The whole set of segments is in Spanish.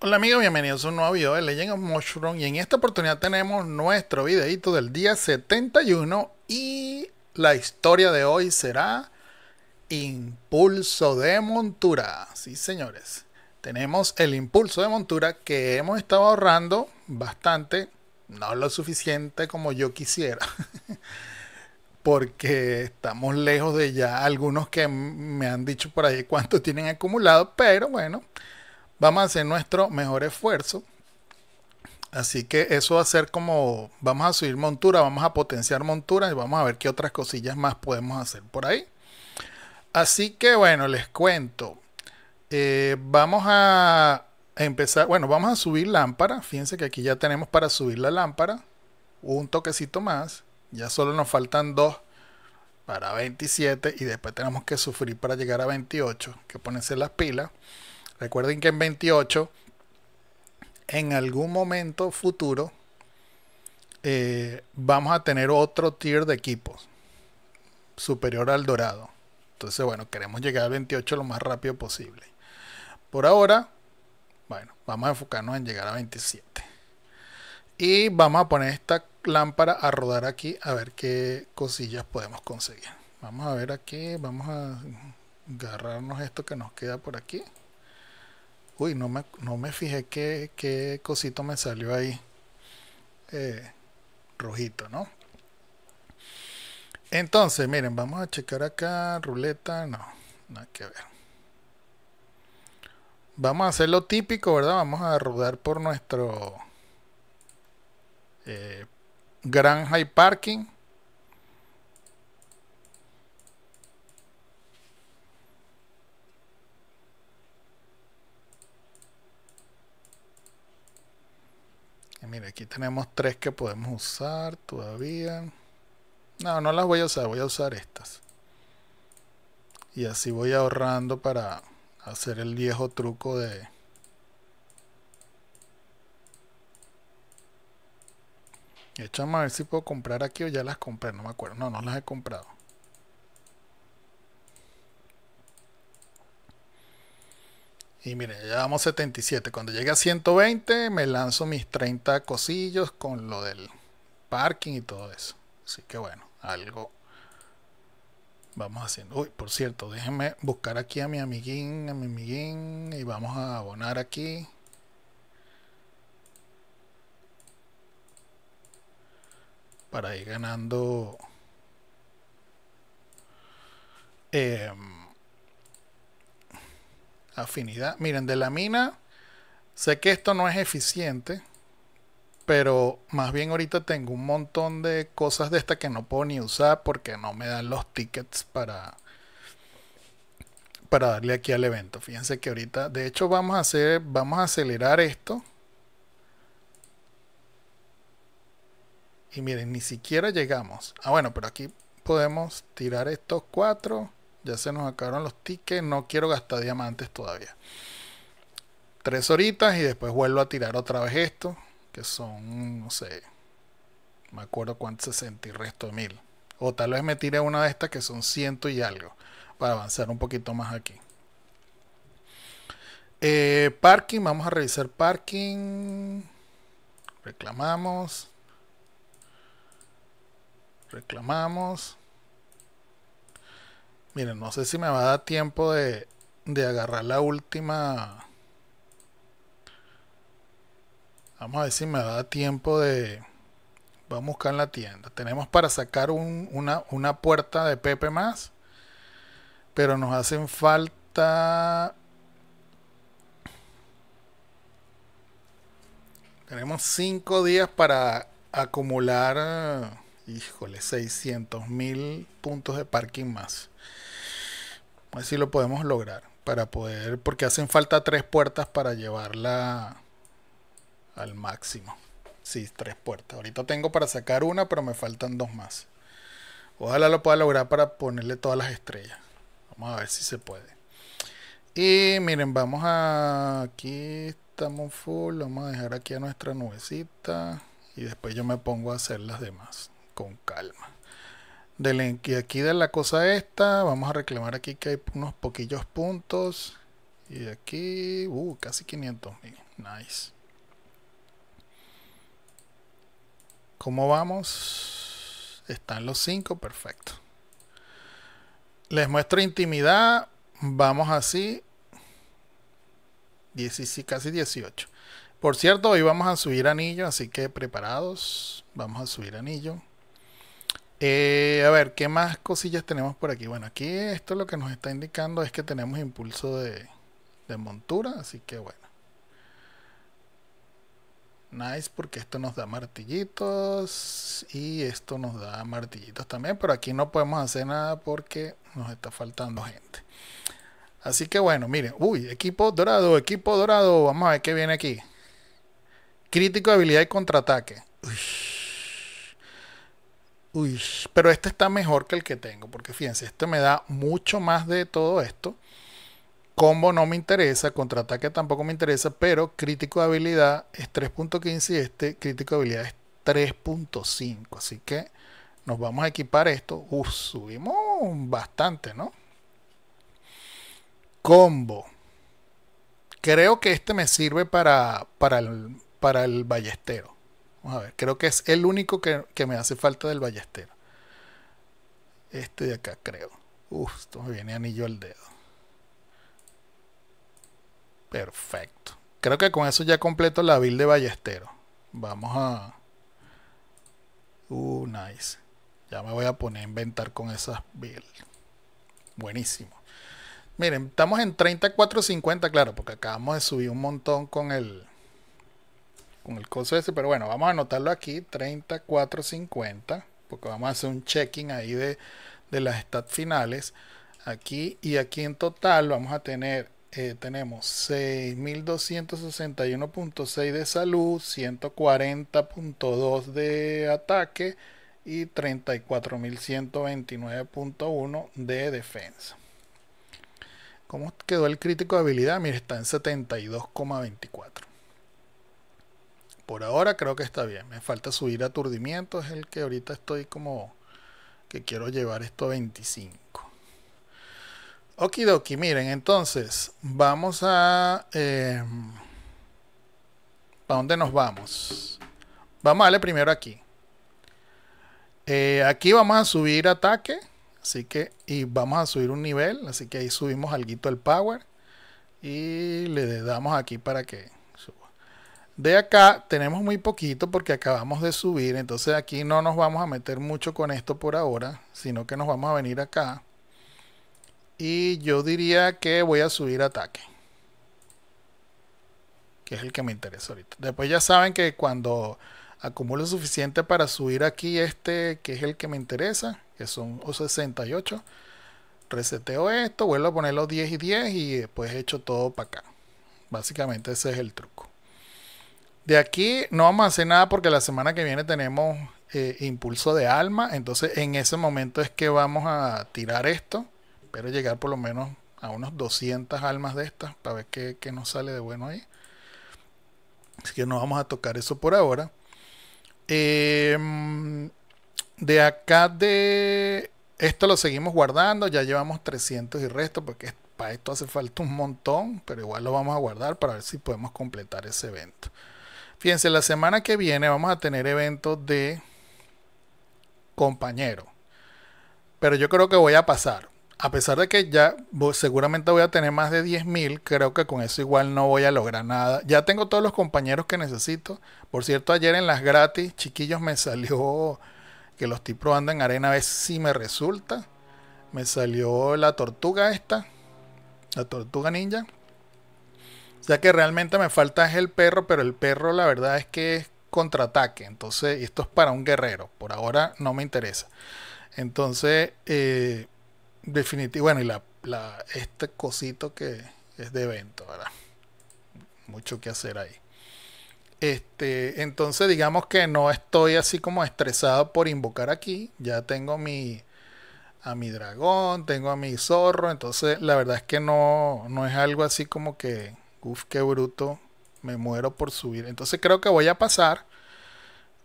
Hola amigos, bienvenidos a un nuevo video de Legend of Mushroom y en esta oportunidad tenemos nuestro videito del día 71 y la historia de hoy será Impulso de montura, sí señores, tenemos el impulso de montura que hemos estado ahorrando bastante, no lo suficiente como yo quisiera, porque estamos lejos de ya algunos que me han dicho por ahí cuánto tienen acumulado, pero bueno... Vamos a hacer nuestro mejor esfuerzo. Así que eso va a ser como, vamos a subir montura, vamos a potenciar montura y vamos a ver qué otras cosillas más podemos hacer por ahí. Así que bueno, les cuento. Eh, vamos a empezar, bueno, vamos a subir lámpara. Fíjense que aquí ya tenemos para subir la lámpara. Un toquecito más. Ya solo nos faltan dos para 27 y después tenemos que sufrir para llegar a 28. Que ponerse las pilas. Recuerden que en 28, en algún momento futuro, eh, vamos a tener otro tier de equipos superior al dorado. Entonces, bueno, queremos llegar a 28 lo más rápido posible. Por ahora, bueno, vamos a enfocarnos en llegar a 27. Y vamos a poner esta lámpara a rodar aquí a ver qué cosillas podemos conseguir. Vamos a ver aquí, vamos a agarrarnos esto que nos queda por aquí. Uy, no me, fijé qué, cosito me salió ahí. Eh, rojito, ¿no? Entonces, miren, vamos a checar acá. Ruleta, no, nada que ver. Vamos a hacer lo típico, ¿verdad? Vamos a rodar por nuestro eh, Gran High Parking. Mira, aquí tenemos tres que podemos usar todavía. No, no las voy a usar, voy a usar estas. Y así voy ahorrando para hacer el viejo truco de... Echamos a ver si puedo comprar aquí o ya las compré, no me acuerdo. No, no las he comprado. Y miren, ya vamos 77. Cuando llegue a 120 me lanzo mis 30 cosillos con lo del parking y todo eso. Así que bueno, algo vamos haciendo. Uy, por cierto, déjenme buscar aquí a mi amiguín, a mi amiguín. Y vamos a abonar aquí. Para ir ganando... Eh, afinidad. Miren, de la mina, sé que esto no es eficiente, pero más bien ahorita tengo un montón de cosas de esta que no puedo ni usar porque no me dan los tickets para, para darle aquí al evento. Fíjense que ahorita, de hecho vamos a hacer, vamos a acelerar esto. Y miren, ni siquiera llegamos. Ah, bueno, pero aquí podemos tirar estos cuatro. Ya se nos acabaron los tickets. No quiero gastar diamantes todavía. Tres horitas y después vuelvo a tirar otra vez esto. Que son, no sé. Me acuerdo cuánto 60 y resto de mil. O tal vez me tire una de estas que son ciento y algo. Para avanzar un poquito más aquí. Eh, parking, vamos a revisar parking. Reclamamos. Reclamamos. Miren, no sé si me va a dar tiempo de, agarrar la última. Vamos a ver si me va dar tiempo de... Vamos a buscar en la tienda. Tenemos para sacar una, puerta de Pepe más. Pero nos hacen falta... Tenemos 5 días para acumular, híjole, 600 mil puntos de parking más. A ver si lo podemos lograr. Para poder. Porque hacen falta tres puertas para llevarla al máximo. Sí, tres puertas. Ahorita tengo para sacar una, pero me faltan dos más. Ojalá lo pueda lograr para ponerle todas las estrellas. Vamos a ver si se puede. Y miren, vamos a... Aquí estamos full. Vamos a dejar aquí a nuestra nubecita. Y después yo me pongo a hacer las demás. Con calma y aquí de la cosa esta, vamos a reclamar aquí que hay unos poquillos puntos. Y aquí, uh, casi 500 mil. Nice. ¿Cómo vamos? Están los 5, perfecto. Les muestro intimidad. Vamos así. casi 18. Por cierto, hoy vamos a subir anillo, así que preparados. Vamos a subir anillo. Eh, a ver, ¿qué más cosillas tenemos por aquí? Bueno, aquí esto lo que nos está indicando es que tenemos impulso de, montura, así que bueno. Nice, porque esto nos da martillitos y esto nos da martillitos también, pero aquí no podemos hacer nada porque nos está faltando gente. Así que bueno, miren, uy, equipo dorado, equipo dorado, vamos a ver qué viene aquí. Crítico, de habilidad y contraataque. Uy. Uy, pero este está mejor que el que tengo, porque fíjense, este me da mucho más de todo esto. Combo no me interesa, contraataque tampoco me interesa, pero crítico de habilidad es 3.15 y este crítico de habilidad es 3.5. Así que nos vamos a equipar esto. Uf, subimos bastante, ¿no? Combo. Creo que este me sirve para, para el ballestero. Vamos a ver, creo que es el único que, me hace falta del ballestero. Este de acá, creo. Uf, esto me viene anillo al dedo. Perfecto. Creo que con eso ya completo la build de ballestero. Vamos a... Uh, nice. Ya me voy a poner a inventar con esas builds. Buenísimo. Miren, estamos en 34.50, claro, porque acabamos de subir un montón con el con el coso ese, pero bueno, vamos a anotarlo aquí, 34.50, porque vamos a hacer un checking ahí de, de las stats finales. Aquí y aquí en total vamos a tener eh, tenemos 6.261.6 de salud, 140.2 de ataque y 34.129.1 de defensa. ¿Cómo quedó el crítico de habilidad? Mira, está en 72,24 por ahora creo que está bien. Me falta subir aturdimiento, es el que ahorita estoy como que quiero llevar esto a 25. Okidoki, miren, entonces vamos a... Em, ¿Para dónde nos vamos? Vamos a darle primero aquí. Eh, aquí vamos a subir ataque. Así que, y vamos a subir un nivel. Así que ahí subimos algo el power. Y le damos aquí para que de acá tenemos muy poquito porque acabamos de subir, entonces aquí no nos vamos a meter mucho con esto por ahora, sino que nos vamos a venir acá. Y yo diría que voy a subir ataque. Que es el que me interesa ahorita. Después ya saben que cuando acumulo suficiente para subir aquí este, que es el que me interesa, que son 68, reseteo esto, vuelvo a poner los 10 y 10 y después echo todo para acá. Básicamente ese es el truco. De aquí no vamos a hacer nada porque la semana que viene tenemos eh, impulso de alma. Entonces en ese momento es que vamos a tirar esto. Pero llegar por lo menos a unos 200 almas de estas para ver qué, qué nos sale de bueno ahí. Así que no vamos a tocar eso por ahora. Em, de acá de... Esto lo seguimos guardando. Ya llevamos 300 y resto porque para esto hace falta un montón. Pero igual lo vamos a guardar para ver si podemos completar ese evento. Fíjense, la semana que viene vamos a tener eventos de compañero. Pero yo creo que voy a pasar. A pesar de que ya seguramente voy a tener más de 10.000, creo que con eso igual no voy a lograr nada. Ya tengo todos los compañeros que necesito. Por cierto, ayer en las gratis, chiquillos, me salió que los tipos andan en arena a ver si me resulta. Me salió la tortuga esta, la tortuga ninja. Ya que realmente me falta es el perro, pero el perro la verdad es que es contraataque. Entonces, esto es para un guerrero. Por ahora no me interesa. Entonces, eh, definitivamente. Bueno, y la, este cosito que es de evento, ¿verdad? Mucho que hacer ahí. Este, entonces, digamos que no estoy así como estresado por invocar aquí. Ya tengo mi a mi dragón, tengo a mi zorro, entonces la verdad es que no, no es algo así como que Uf, qué bruto. Me muero por subir. Entonces creo que voy a pasar.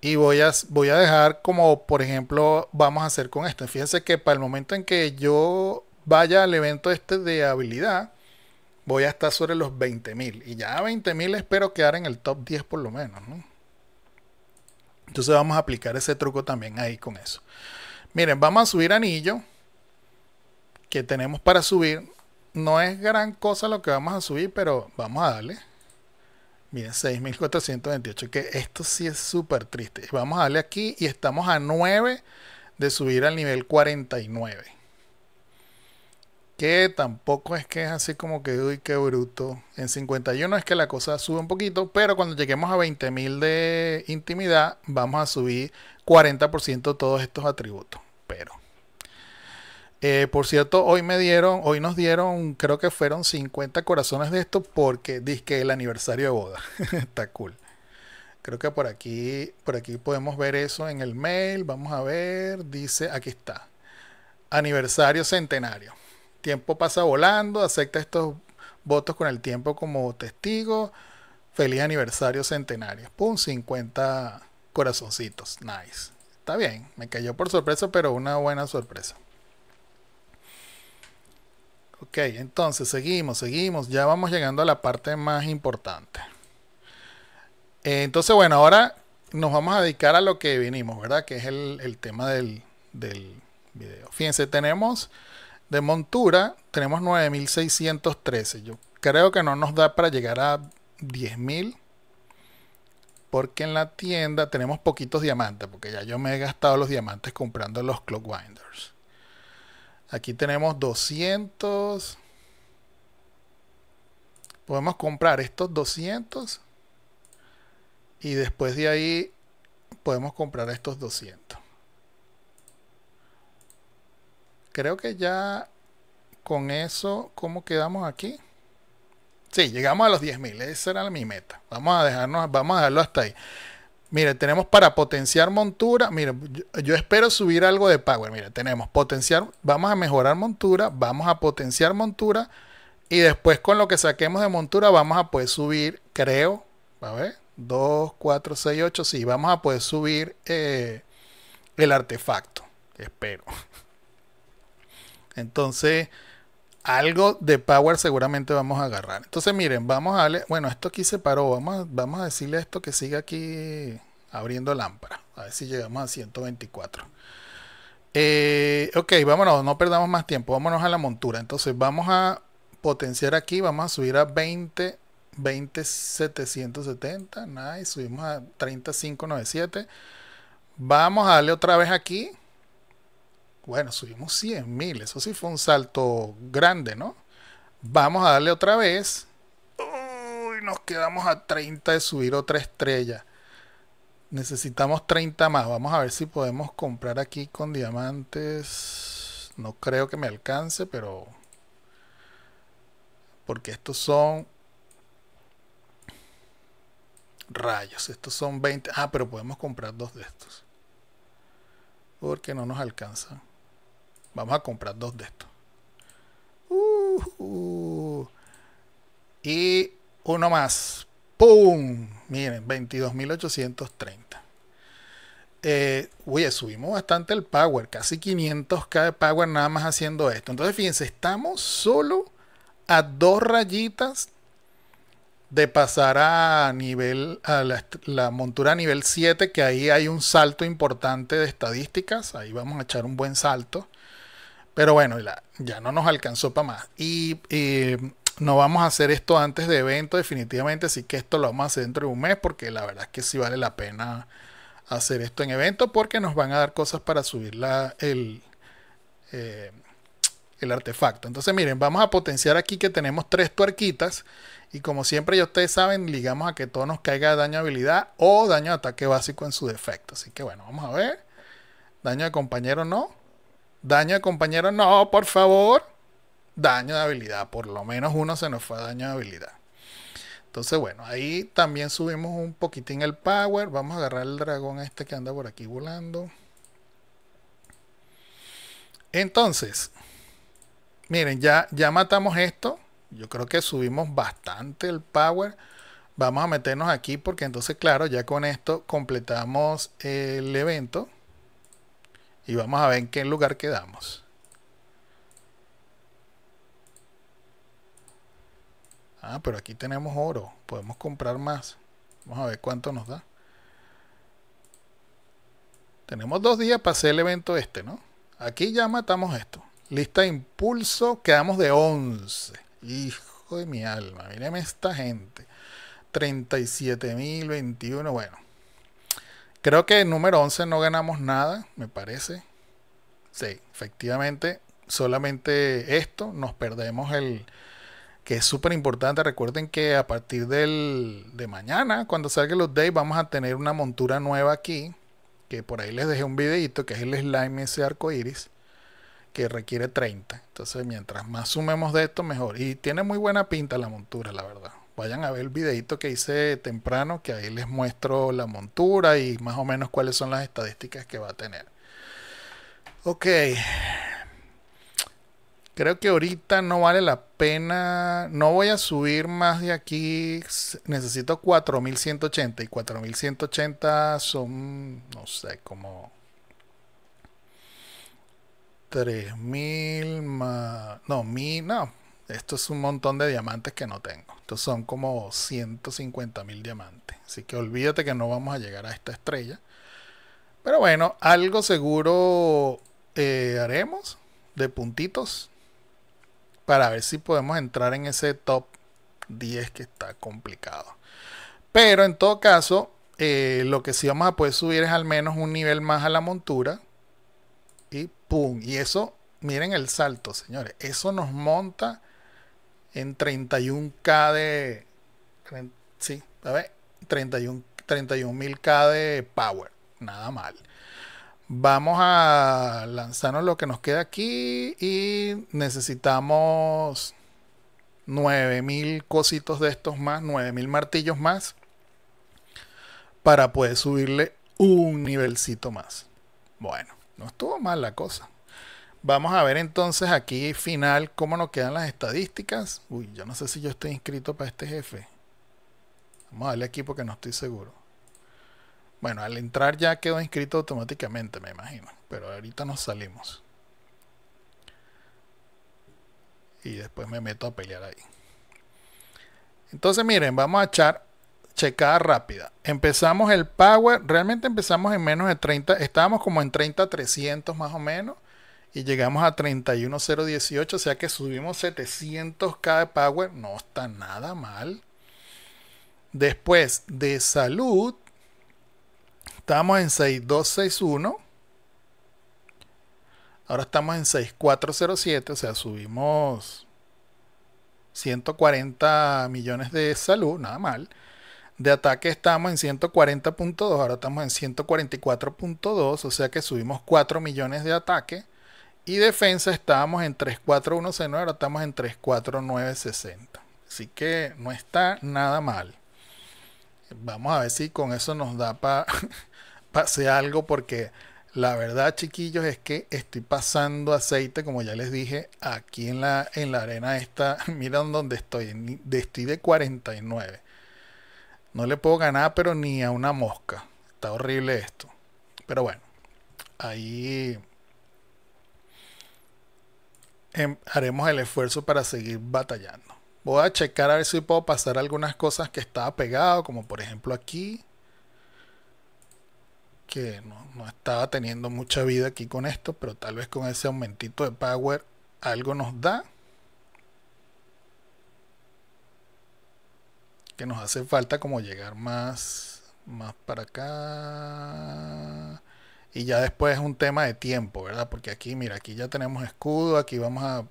Y voy a, voy a dejar como, por ejemplo, vamos a hacer con esto. Fíjense que para el momento en que yo vaya al evento este de habilidad, voy a estar sobre los 20.000. Y ya a 20.000 espero quedar en el top 10 por lo menos. Entonces vamos a aplicar ese truco también ahí con eso. Miren, vamos a subir anillo que tenemos para subir no es gran cosa lo que vamos a subir, pero vamos a darle. Miren, 6.428, que esto sí es súper triste. Vamos a darle aquí y estamos a 9 de subir al nivel 49. Que tampoco es que es así como que, uy, qué bruto. En 51 es que la cosa sube un poquito, pero cuando lleguemos a 20.000 de intimidad, vamos a subir 40% todos estos atributos. Eh, por cierto, hoy me dieron, hoy nos dieron, creo que fueron 50 corazones de esto porque que el aniversario de boda. Está cool. Creo que por aquí, por aquí podemos ver eso en el mail. Vamos a ver. Dice, aquí está. Aniversario centenario. Tiempo pasa volando. Acepta estos votos con el tiempo como testigo. Feliz aniversario centenario. Pum, 50 corazoncitos. Nice. Está bien. Me cayó por sorpresa, pero una buena sorpresa. Ok, entonces seguimos, seguimos. Ya vamos llegando a la parte más importante. Eh, entonces, bueno, ahora nos vamos a dedicar a lo que vinimos, ¿verdad? Que es el, tema del, del, video. Fíjense, tenemos de montura, tenemos 9613. Yo creo que no nos da para llegar a 10.000. Porque en la tienda tenemos poquitos diamantes. Porque ya yo me he gastado los diamantes comprando los Clockwinders. Aquí tenemos 200. Podemos comprar estos 200. Y después de ahí podemos comprar estos 200. Creo que ya con eso, ¿cómo quedamos aquí? Sí, llegamos a los 10.000. Esa era mi meta. Vamos a dejarnos, vamos a dejarlo hasta ahí. Mire, tenemos para potenciar montura. Mire, yo, espero subir algo de power. Mira, tenemos potenciar. Vamos a mejorar montura. Vamos a potenciar montura. Y después con lo que saquemos de montura vamos a poder subir, creo. A ver, 2, 4, 6, 8. Sí, vamos a poder subir eh, el artefacto. Espero. Entonces, algo de power seguramente vamos a agarrar. Entonces, miren, vamos a darle. Bueno, esto aquí se paró. Vamos a, vamos a decirle esto que siga aquí abriendo lámpara. A ver si llegamos a 124. Eh, ok, vámonos, no perdamos más tiempo. Vámonos a la montura. Entonces, vamos a potenciar aquí. Vamos a subir a 20. 770 Nice. Subimos a 35,97. Vamos a darle otra vez aquí bueno, subimos 100.000. eso sí fue un salto grande, ¿no? Vamos a darle otra vez. Uy, nos quedamos a 30 de subir otra estrella. Necesitamos 30 más. Vamos a ver si podemos comprar aquí con diamantes. No creo que me alcance, pero... Porque estos son... Rayos, estos son 20. Ah, pero podemos comprar dos de estos. Porque no nos alcanzan. Vamos a comprar dos de estos. Uh-huh. Y uno más. ¡Pum! Miren, 22.830. Eh, oye, subimos bastante el power, casi 500k de power nada más haciendo esto. Entonces, fíjense, estamos solo a dos rayitas de pasar a nivel a la, montura nivel 7, que ahí hay un salto importante de estadísticas, ahí vamos a echar un buen salto. Pero bueno, ya no nos alcanzó para más. Y, no vamos a hacer esto antes de evento, definitivamente. Así que esto lo vamos a hacer dentro de un mes, porque la verdad es que sí vale la pena hacer esto en evento, porque nos van a dar cosas para subir la, el, eh, el artefacto. Entonces, miren, vamos a potenciar aquí que tenemos tres tuerquitas. Y como siempre, ya ustedes saben, ligamos a que todo nos caiga daño de habilidad o daño de ataque básico en su defecto. Así que bueno, vamos a ver. Daño de compañero no. Daño de compañero, no, por favor. Daño de habilidad, por lo menos uno se nos fue daño de habilidad. Entonces, bueno, ahí también subimos un poquitín el power. Vamos a agarrar el dragón este que anda por aquí volando. Entonces, miren, ya, ya matamos esto. Yo creo que subimos bastante el power. Vamos a meternos aquí porque entonces, claro, ya con esto completamos el evento y vamos a ver en qué lugar quedamos. Ah, pero aquí tenemos oro. Podemos comprar más. Vamos a ver cuánto nos da. Tenemos dos días para hacer el evento este, ¿no? Aquí ya matamos esto. Lista de impulso, quedamos de 11. Hijo de mi alma, Mírenme esta gente. 37.021, bueno. Creo que en número 11 no ganamos nada, me parece. Sí, efectivamente, solamente esto, nos perdemos el que es súper importante. Recuerden que a partir del, de mañana, cuando salga los update, vamos a tener una montura nueva aquí, que por ahí les dejé un videito, que es el slime ese arco iris, que requiere 30. Entonces, mientras más sumemos de esto, mejor. Y tiene muy buena pinta la montura, la verdad vayan a ver el videito que hice temprano, que ahí les muestro la montura y más o menos cuáles son las estadísticas que va a tener. Ok. Creo que ahorita no vale la pena. No voy a subir más de aquí. Necesito 4180. Y 4180 son, no sé, como 3000 más. No, 1.000 no, esto es un montón de diamantes que no tengo. Estos son como 150 mil diamantes. Así que olvídate que no vamos a llegar a esta estrella. Pero bueno, algo seguro eh, haremos de puntitos para ver si podemos entrar en ese top 10 que está complicado. Pero en todo caso, eh, lo que sí vamos a poder subir es al menos un nivel más a la montura. Y pum. Y eso, miren el salto, señores. Eso nos monta en 31K de. Sí, a ver, 31, 31.000K de power. Nada mal. Vamos a lanzarnos lo que nos queda aquí y necesitamos 9000 cositos de estos más, 9000 martillos más para poder subirle un nivelcito más. Bueno, no estuvo mal la cosa. Vamos a ver entonces aquí final cómo nos quedan las estadísticas. Uy, yo no sé si yo estoy inscrito para este jefe. Vamos a darle aquí porque no estoy seguro. Bueno, al entrar ya quedó inscrito automáticamente, me imagino. Pero ahorita nos salimos. Y después me meto a pelear ahí. Entonces miren, vamos a echar checada rápida. Empezamos el power, realmente empezamos en menos de 30, estábamos como en 30, 300 más o menos y llegamos a 31018, o sea que subimos 700k de power, no está nada mal. Después de salud, estamos en 6261. Ahora estamos en 6407, o sea, subimos 140 millones de salud, nada mal. De ataque estamos en 140.2, ahora estamos en 144.2, o sea que subimos 4 millones de ataque. Y defensa estábamos en 34169, ahora estamos en 34960. Así que no está nada mal. Vamos a ver si con eso nos da para pase algo porque la verdad, chiquillos, es que estoy pasando aceite, como ya les dije, aquí en la, en la arena esta. Miren donde estoy, estoy de 49. No le puedo ganar, pero ni a una mosca. Está horrible esto. Pero bueno, ahí Em, haremos el esfuerzo para seguir batallando. Voy a checar a ver si puedo pasar algunas cosas que estaba pegado, como por ejemplo aquí. Que no, no estaba teniendo mucha vida aquí con esto, pero tal vez con ese aumentito de power algo nos da. que nos hace falta como llegar más más para acá y ya después es un tema de tiempo, ¿verdad? Porque aquí, mira, aquí ya tenemos escudo, aquí vamos a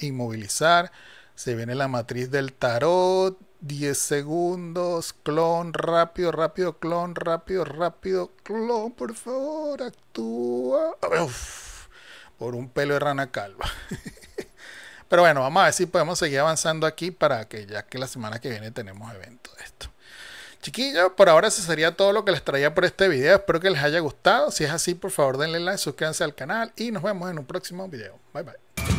inmovilizar, se viene la matriz del tarot, 10 segundos, clon, rápido, rápido, clon, rápido, rápido, clon, por favor, actúa. por un pelo de rana calva. Pero bueno, vamos a ver si podemos seguir avanzando aquí para que ya que la semana que viene tenemos evento de esto. Chiquillos, por ahora eso sería todo lo que les traía por este video. Espero que les haya gustado. Si es así, por favor denle like, suscríbanse al canal y nos vemos en un próximo video. Bye bye.